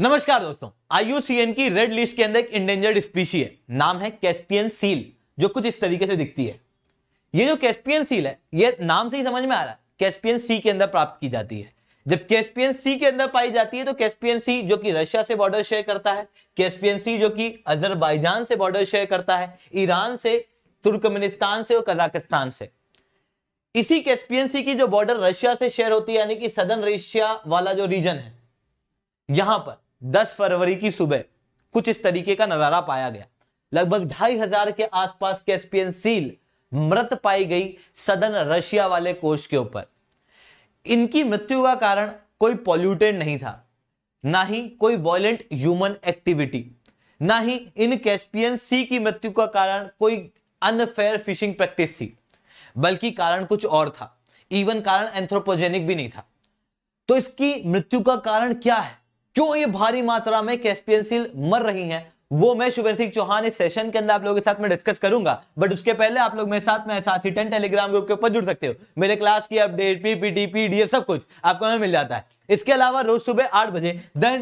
नमस्कार दोस्तों आईयूसीएन की रेड लिस्ट के अंदर एक इंडेंजर्ड स्पीशी है नाम है कैस्पियन सील जो कुछ इस तरीके से दिखती है ये जो कैस्पियन सील है ये नाम से ही समझ में आ रहा है कैस्पियन सी के अंदर प्राप्त की जाती है जब कैस्पियन सी के अंदर पाई जाती है तो कैस्पियन सी जो कि रशिया से बॉर्डर शेयर करता है कैस्पियन सी जो कि अजरबैजान से बॉर्डर शेयर करता है ईरान से तुर्कमेनिस्तान से और कजाकिस्तान से इसी कैस्पियन सी की जो बॉर्डर रशिया से शेयर होती है यानी कि सदन रशिया वाला जो रीजन है यहां पर 10 फरवरी की सुबह कुछ इस तरीके का नजारा पाया गया लगभग ढाई हजार के आसपास कैस्पियन सील मृत पाई गई सदन रशिया वाले कोष के ऊपर इनकी मृत्यु का कारण कोई पॉल्यूटेड नहीं था ना ही कोई वॉयलेंट ह्यूमन एक्टिविटी ना ही इन कैस्पियन सी की मृत्यु का कारण कोई अनफेयर फिशिंग प्रैक्टिस थी बल्कि कारण कुछ और था इवन कारण एंथ्रोपोजेनिक भी नहीं था तो इसकी मृत्यु का कारण क्या है क्यों ये भारी मात्रा में कैस्पियन सील मर रही हैं वो मैं शुभन सिंह चौहान इस सेशन के अंदर आप लोगों के साथ में डिस्कस करूंगा बट उसके पहले आप लोग मेरे साथ में टेन टेलीग्राम ग्रुप के ऊपर जुड़ सकते हो मेरे क्लास की अपडेट पीपीटी पीडीएफ सब कुछ आपको हमें मिल जाता है इसके अलावा रोज सुबह आठ बजे द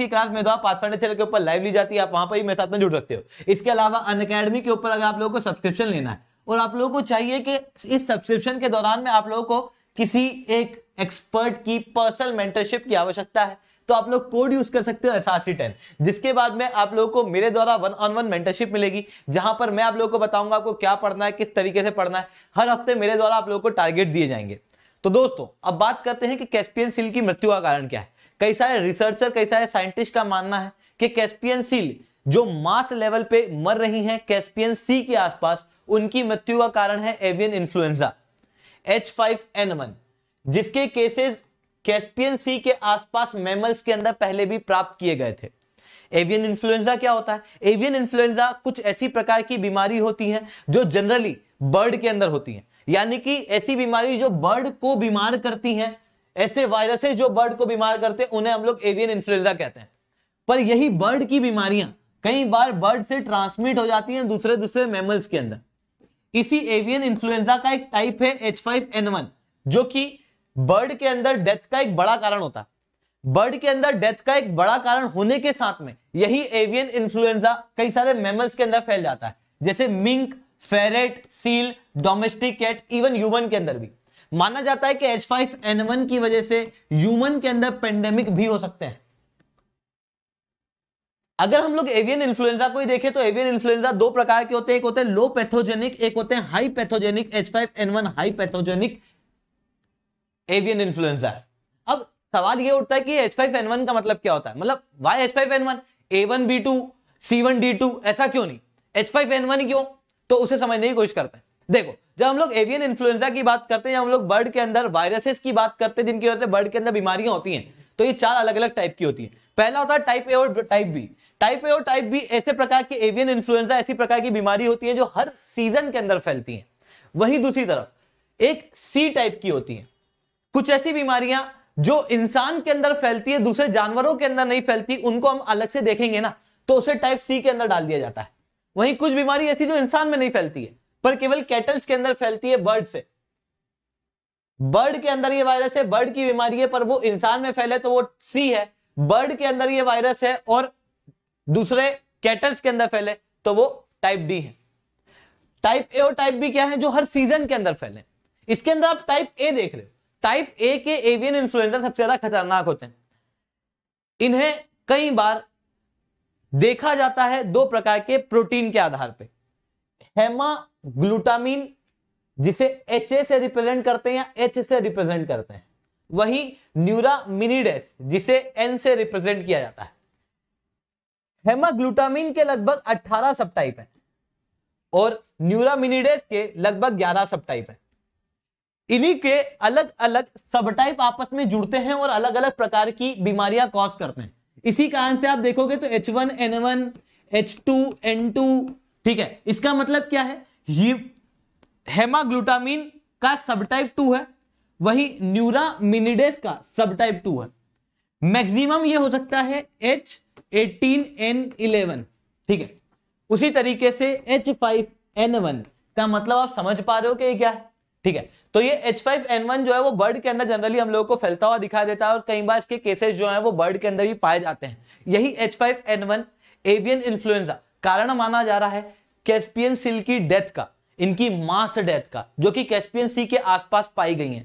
की क्लास में पाथफंडर चैनल के ऊपर लाइव ली जाती है आप वहां पर ही मेरे साथ में जुड़ सकते हो इसके अलावा अन के ऊपर अगर आप लोगों को सब्सक्रिप्शन लेना है और आप लोगों को चाहिए कि इस सब्सक्रिप्शन के दौरान में आप लोगों को किसी एक एक्सपर्ट की पर्सनल मेंटरशिप की आवश्यकता है तो आप लोग कोड यूज कर सकते हो एसआरसी टेन जिसके बाद में आप लोगों को मेरे द्वारा वन ऑन वन मेंटरशिप मिलेगी जहां पर मैं आप लोगों को बताऊंगा आपको क्या पढ़ना है किस तरीके से पढ़ना है हर हफ्ते मेरे द्वारा आप लोगों को टारगेट दिए जाएंगे तो दोस्तों अब बात करते हैं कि कैस्पियन सील की मृत्यु का कारण क्या है कई सारे रिसर्चर कई सारे साइंटिस्ट का मानना है कि कैस्पियन सील जो मास लेवल पे मर रही हैं कैस्पियन सी के आसपास उनकी मृत्यु का कारण है avian influenza H five N one जिसके केसेस कैस्पियन सी के आसपास मैमल्स के अंदर पहले भी प्राप्त किए गए थे एवियन इन्फ्लुएंजा क्या होता है एवियन इन्फ्लुएंजा कुछ ऐसी प्रकार की बीमारी होती है जो जनरली बर्ड के अंदर होती है यानी कि ऐसी बीमारी जो बर्ड को बीमार करती है ऐसे वायरसेस जो बर्ड को बीमार करते हैं उन्हें हम लोग एवियन इन्फ्लुएंजा कहते हैं पर यही बर्ड की बीमारियां कई बार बर्ड से ट्रांसमिट हो जाती हैं दूसरे दूसरे मैमल्स के अंदर इसी एवियन इन्फ्लुएंजा का एक टाइप है एच फाइव एन वन जो कि बर्ड के अंदर डेथ का एक बड़ा कारण होता है बर्ड के अंदर डेथ का एक बड़ा कारण होने के साथ में यही एवियन इंफ्लुएंजा कई सारे मेमल्स के अंदर फैल जाता है जैसे mink ferret seal domestic cat even human के अंदर भी माना जाता है कि H5N1 की वजह से ह्यूमन के अंदर पेंडेमिक भी हो सकते हैं अगर हम लोग एवियन इंफ्लुएंजा को ही देखें तो एवियन इंफ्लुएंजा दो प्रकार के होते हैं एक होते हैं लो पैथोजेनिक एक होते हैं high pathogenic H5N1 high pathogenic avian influenza अब सवाल ये उठता है कि H5N1 का मतलब क्या होता है मतलब वाई H5N1 A1B2 C1D2 ऐसा क्यों नहीं H5N1 क्यों तो उसे समझने की कोशिश करते हैं देखो जब हम लोग एवियन इन्फ्लुएंजा की बात करते हैं हम लोग बर्ड के अंदर वायरसेस की बात करते हैं जिनकी वजह से बर्ड के अंदर बीमारियां होती हैं तो ये चार अलग अलग टाइप की होती है पहला होता है टाइप ए और टाइप बी टाइप ए और टाइप बी ऐसे प्रकार के एवियन इन्फ्लुएंजा ऐसी प्रकार की बीमारी होती है जो हर सीजन के अंदर फैलती है वही दूसरी तरफ एक सी टाइप की होती है कुछ ऐसी बीमारियां जो इंसान के अंदर फैलती है दूसरे जानवरों के अंदर नहीं फैलती उनको हम अलग से देखेंगे ना तो उसे टाइप सी के अंदर डाल दिया जाता है वहीं कुछ बीमारी ऐसी जो इंसान में नहीं फैलती है पर केवल कैटल्स के अंदर फैलती है बर्ड से बर्ड के अंदर ये वायरस है बर्ड की बीमारी है पर वो इंसान में फैले तो वो सी है बर्ड के अंदर ये वायरस है और दूसरे कैटल्स के अंदर फैले तो वो टाइप डी है टाइप ए और टाइप बी क्या है जो हर सीजन के अंदर फैले इसके अंदर आप टाइप ए देख रहे हो टाइप ए के एवियन इंफ्लुएंजा सबसे ज्यादा खतरनाक होते हैं इन्हें कई बार देखा जाता है दो प्रकार के प्रोटीन के आधार हेमा हेमाग्लूटामिन जिसे एच ए से रिप्रेजेंट करते हैं या एच से रिप्रेजेंट करते हैं वही न्यूरामिनिडेस जिसे एन से रिप्रेजेंट किया जाता है हेमाग्लूटामिन के लगभग 18 सब टाइप है और न्यूरामिनिडेस के लगभग 11 सब टाइप है इन्हीं के अलग अलग सब टाइप आपस में जुड़ते हैं और अलग अलग प्रकार की बीमारियां कॉज करते हैं इसी कारण से आप देखोगे तो H one N one H two N two ठीक है इसका मतलब क्या है ये हेमाग्लूटामिन का सब टाइप टू है वही मिनिडेस का सब टाइप टू है मैक्सिमम ये हो सकता है एच एटीन एन इलेवन ठीक है उसी तरीके से एच फाइव एन वन का मतलब आप समझ पा रहे हो कि क्या है ठीक है तो ये H5N1 जो है वो बर्ड के अंदर जनरली हम लोगों को फैलता हुआ दिखा देता है और कई बार इसके केसेस जो है वो बर्ड के अंदर भी पाए जाते हैं यही एच H5N1 एवियन इन्फ्लुएंजा कारण माना जा रहा है कैस्पियन सिल की डेथ का इनकी मास डेथ का जो कि कैस्पियन सी के आसपास पाई गई है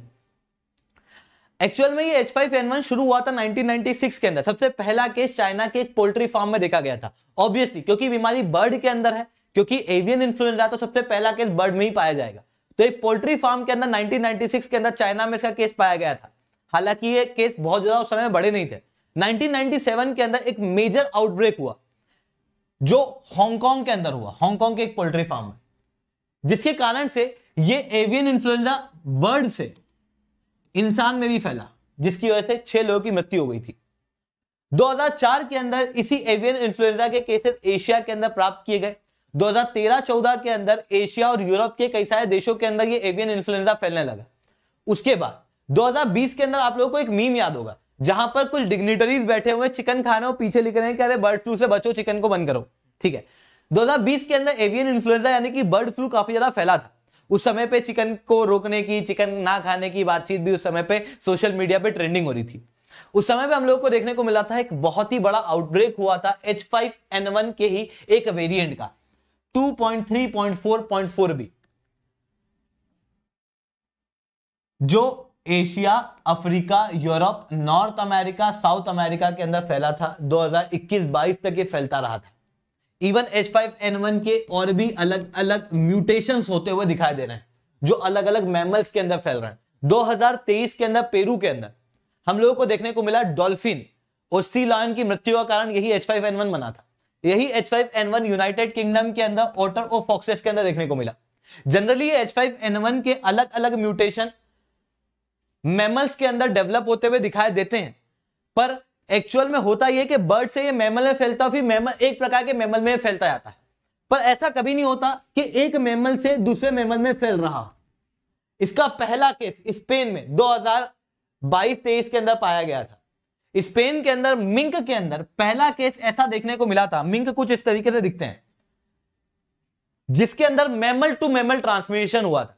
एक्चुअल में ये H5N1 शुरू हुआ था 1996 के अंदर सबसे पहला केस चाइना के एक पोल्ट्री फार्म में देखा गया था ऑब्वियसली क्योंकि बीमारी बर्ड के अंदर है क्योंकि एवियन इन्फ्लुएंजा तो सबसे पहला केस बर्ड में ही पाया जाएगा तो एक पोल्ट्री फार्म के अंदर 1996 के अंदर चाइना में इसका केस पाया गया था हालांकि ये केस बहुत ज्यादा उस समय बड़े नहीं थे 1997 के अंदर एक मेजर आउटब्रेक हुआ जो हांगकांग के अंदर हुआ हांगकांग के एक पोल्ट्री फार्म में जिसके कारण से ये एवियन इंफ्लुएंजा बर्ड से इंसान में भी फैला जिसकी वजह से छह लोगों की मृत्यु हो गई थी 2004 के अंदर इसी एवियन इंफ्लुएंजा के केसेस एशिया के अंदर प्राप्त किए गए 2013-14 के अंदर एशिया और यूरोप के कई सारे देशों के अंदर ये एवियन इन्फ्लुएंजा फैलने लगा उसके बाद 2020 के अंदर आप लोगों को एक मीम याद होगा जहां पर कुछ डिग्निटरीज बैठे हुए चिकन रहे हो पीछे लिख रहे हैं कि अरे बर्ड फ्लू से बचो चिकन को बंद करो ठीक है 2020 के अंदर एवियन इन्फ्लुएंजा यानी कि बर्ड फ्लू काफी ज्यादा फैला था उस समय पर चिकन को रोकने की चिकन ना खाने की बातचीत भी उस समय पर सोशल मीडिया पर ट्रेंडिंग हो रही थी उस समय पे हम लोग को देखने को मिला था एक बहुत ही बड़ा आउटब्रेक हुआ था एच फाइव एन वन के ही एक वेरिएंट का 2.3.4.4b जो Asia Africa Europe North America South America के अंदर फैला था 2021-22 तक ये फैलता रहा था इवन H5N1 के और भी अलग अलग म्यूटेशंस होते हुए दिखाई दे रहे हैं जो अलग अलग मैमल्स के अंदर फैल रहे हैं 2023 के अंदर पेरू के अंदर हम लोगों को देखने को मिला डॉल्फिन और सी लायन की मृत्यु का कारण यही H5N1 बना था यही H five N one United Kingdom के अंदर ऑटर ऑफ फॉक्सेस के अंदर देखने को मिला generally H five N one के अलग अलग म्यूटेशन मैमल्स के अंदर डेवलप होते हुए दिखाई देते हैं पर एक्चुअल में होता यह कि बर्ड से ये मैमल में फैलता फिर मैमल एक प्रकार के मैमल में फैलता जाता है पर ऐसा कभी नहीं होता कि एक मैमल से दूसरे मैमल में फैल रहा इसका पहला केस स्पेन में 2022-23 के अंदर पाया गया था स्पेन के अंदर मिंक के अंदर पहला केस ऐसा देखने को मिला था मिंक कुछ इस तरीके से दिखते हैं जिसके अंदर मेमल टू मेमल ट्रांसमिशन हुआ था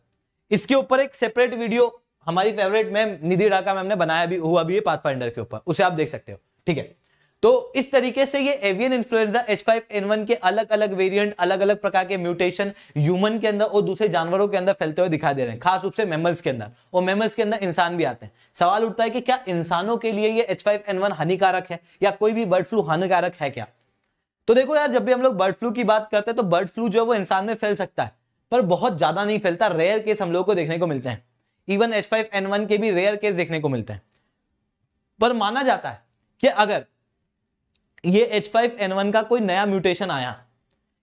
इसके ऊपर एक सेपरेट वीडियो हमारी favourite ma'am Nidhi Daka ma'am ने बनाया भी हुआ भी है पाथ के ऊपर उसे आप देख सकते हो ठीक है तो इस तरीके से ये एवियन इन्फ्लुएंजा H5N1 के अलग अलग वेरिएंट अलग अलग प्रकार के म्यूटेशन ह्यूमन के अंदर और दूसरे जानवरों के अंदर फैलते हुए दिखाई दे रहे हैं खास रूप से मेमल्स के अंदर और मेमल्स के अंदर इंसान भी आते हैं सवाल उठता है कि क्या इंसानों के लिए ये H5N1 हानिकारक है या कोई भी बर्ड फ्लू हानिकारक है क्या तो देखो यार जब भी हम लोग बर्ड फ्लू की बात करते हैं तो बर्ड फ्लू जो है वो इंसान में फैल सकता है पर बहुत ज्यादा नहीं फैलता रेयर केस हम लोग को देखने को मिलते हैं इवन एच के भी रेयर केस देखने को मिलते हैं पर माना जाता है कि अगर ये H5N1 का कोई नया म्यूटेशन आया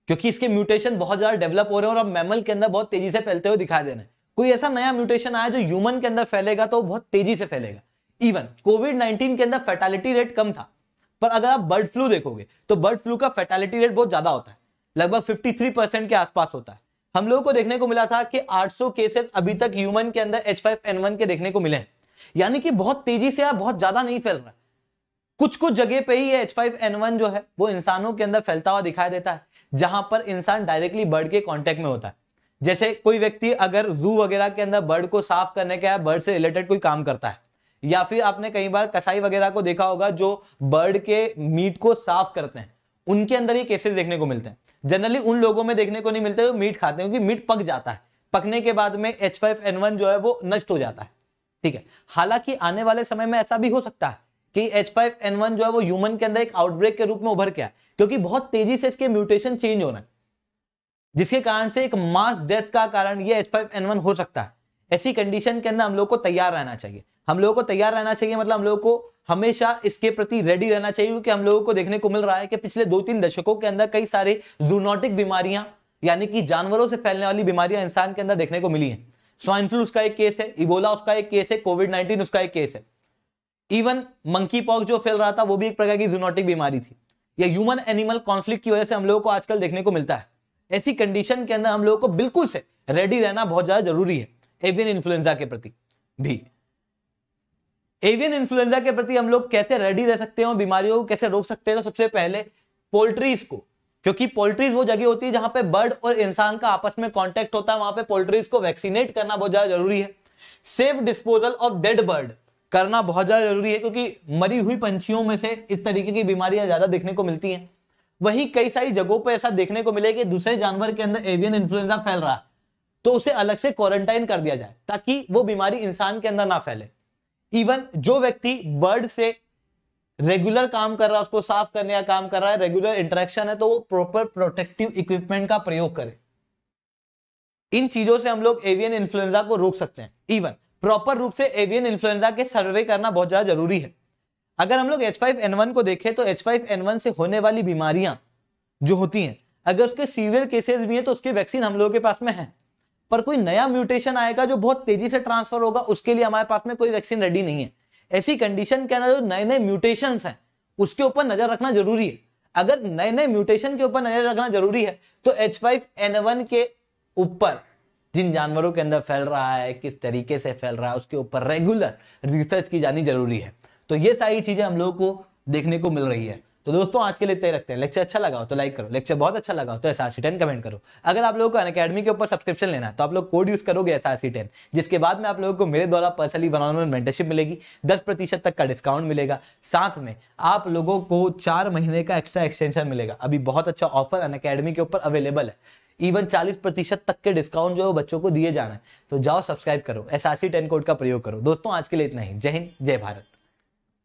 क्योंकि इसके म्यूटेशन बहुत ज्यादा डेवलप हो रहे हैं और अब मैमल के अंदर बहुत तेजी से फैलते हुए दिखाई दे रहे हैं कोई ऐसा नया म्यूटेशन आया जो ह्यूमन के अंदर फैलेगा तो बहुत तेजी से फैलेगा इवन कोविड 19 के अंदर फैटेलिटी रेट कम था पर अगर आप बर्ड फ्लू देखोगे तो बर्ड फ्लू का फैटेलिटी रेट बहुत ज्यादा होता है लगभग फिफ्टी के आसपास होता है हम लोगों को देखने को मिला था कि आठ केसेस अभी तक ह्यूमन के अंदर एच के देखने को मिले हैं यानी कि बहुत तेजी से बहुत ज्यादा नहीं फैल रहा कुछ कुछ जगह पे ही एच फाइव एन वन जो है वो इंसानों के अंदर फैलता हुआ दिखाई देता है जहां पर इंसान डायरेक्टली बर्ड के कॉन्टेक्ट में होता है जैसे कोई व्यक्ति अगर जू वगैरह के अंदर बर्ड को साफ करने के बर्ड से रिलेटेड कोई काम करता है या फिर आपने कई बार कसाई वगैरह को देखा होगा जो बर्ड के मीट को साफ करते हैं उनके अंदर ये केसेस देखने को मिलते हैं जनरली उन लोगों में देखने को नहीं मिलते जो मीट खाते हैं क्योंकि मीट पक जाता है पकने के बाद में एच फाइव एन वन जो है वो नष्ट हो जाता है ठीक है हालांकि आने वाले समय में ऐसा भी हो सकता है कि H5N1 जो है वो ह्यूमन के अंदर एक आउटब्रेक के रूप में उभर के क्योंकि बहुत तेजी से इसके म्यूटेशन चेंज हो रहे हैं जिसके कारण से एक मास डेथ का कारण ये H5N1 हो सकता है ऐसी कंडीशन के अंदर हम लोग को तैयार रहना चाहिए हम लोगों को तैयार रहना चाहिए मतलब हम लोगों को हमेशा इसके प्रति रेडी रहना चाहिए क्योंकि हम लोगों को देखने को मिल रहा है कि पिछले दो तीन दशकों के अंदर कई सारे जूनोटिक बीमारियां यानी कि जानवरों से फैलने वाली बीमारियां इंसान के अंदर देखने को मिली है स्वाइन फ्लू उसका एक केस है इबोला उसका एक केस है कोविड नाइन्टीन उसका एक केस है इवन मंकी पॉक्स जो फैल रहा था वो भी एक प्रकार की जूनोटिक बीमारी थी या ह्यूमन एनिमल कॉन्फ्लिक्ट की वजह से हम लोगों को आजकल देखने को मिलता है ऐसी कंडीशन के अंदर हम लोगों को बिल्कुल से रेडी रहना बहुत ज्यादा जरूरी है एवियन इन्फ्लुएंजा के प्रति भी एवियन इन्फ्लुएंजा के प्रति हम लोग कैसे रेडी रह सकते हैं बीमारियों को कैसे रोक सकते हैं तो सबसे पहले पोल्ट्रीज को क्योंकि पोल्ट्रीज वो जगह होती है जहां पे बर्ड और इंसान का आपस में कांटेक्ट होता है वहां पे पोल्ट्रीज को वैक्सीनेट करना बहुत ज्यादा जरूरी है safe disposal of dead bird करना बहुत ज़्यादा जरूरी है क्योंकि मरी हुई पंछियों में से इस तरीके की बीमारियां ज़्यादा देखने को मिलती हैं वहीं कई सारी जगहों पर ऐसा देखने को मिले कि दूसरे जानवर के अंदर एवियन इन्फ्लुएंजा फैल रहा है तो उसे अलग से क्वारंटाइन कर दिया जाए ताकि वो बीमारी इंसान के अंदर ना फैले इवन जो व्यक्ति बर्ड से रेगुलर काम कर रहा है उसको साफ करने का काम कर रहा है रेगुलर इंटरेक्शन है तो वो प्रॉपर प्रोटेक्टिव इक्विपमेंट का प्रयोग करे इन चीजों से हम लोग एवियन इन्फ्लुएंजा को रोक सकते हैं इवन प्रॉपर रूप से एवियन इन्फ्लुएंजा के सर्वे करना बहुत ज्यादा जरूरी है अगर हम लोग H5N1 को देखें तो H5N1 से होने वाली बीमारियां जो होती हैं अगर उसके सीवियर केसेस भी हैं तो उसके वैक्सीन हम लोगों के पास में है पर कोई नया म्यूटेशन आएगा जो बहुत तेजी से ट्रांसफर होगा उसके लिए हमारे पास में कोई वैक्सीन रेडी नहीं है ऐसी कंडीशन के अंदर जो नए नए म्यूटेशन हैं उसके ऊपर नजर रखना जरूरी है अगर नए नए म्यूटेशन के ऊपर नजर रखना जरूरी है तो H5N1 के ऊपर जिन जानवरों के अंदर फैल रहा है किस तरीके से फैल रहा है उसके ऊपर रेगुलर रिसर्च की जानी जरूरी है तो ये सारी चीजें हम लोगों को देखने को मिल रही है तो दोस्तों आज के लिए तय रखते हैं लेक्चर अच्छा लगा हो तो लाइक करो लेक्चर बहुत अच्छा लगा हो तो S R C ten comment करो अगर आप लोगों को अनकेडमी के ऊपर सब्सक्रिप्शन लेना है तो आप लोग कोड यूज करोगे एस आर सी टेन जिसके बाद में आप लोगों को मेरे द्वारा personally one on one mentorship मिलेगी दस प्रतिशत तक का डिस्काउंट मिलेगा साथ में आप लोगों को चार महीने का एक्स्ट्रा एक्सटेंशन मिलेगा अभी बहुत अच्छा ऑफर अन के ऊपर अवेलेबल है इवन 40 प्रतिशत तक के डिस्काउंट जो है बच्चों को दिए जाना है तो जाओ सब्सक्राइब करो S R C ten code का प्रयोग करो दोस्तों आज के लिए इतना ही जय हिंद जय भारत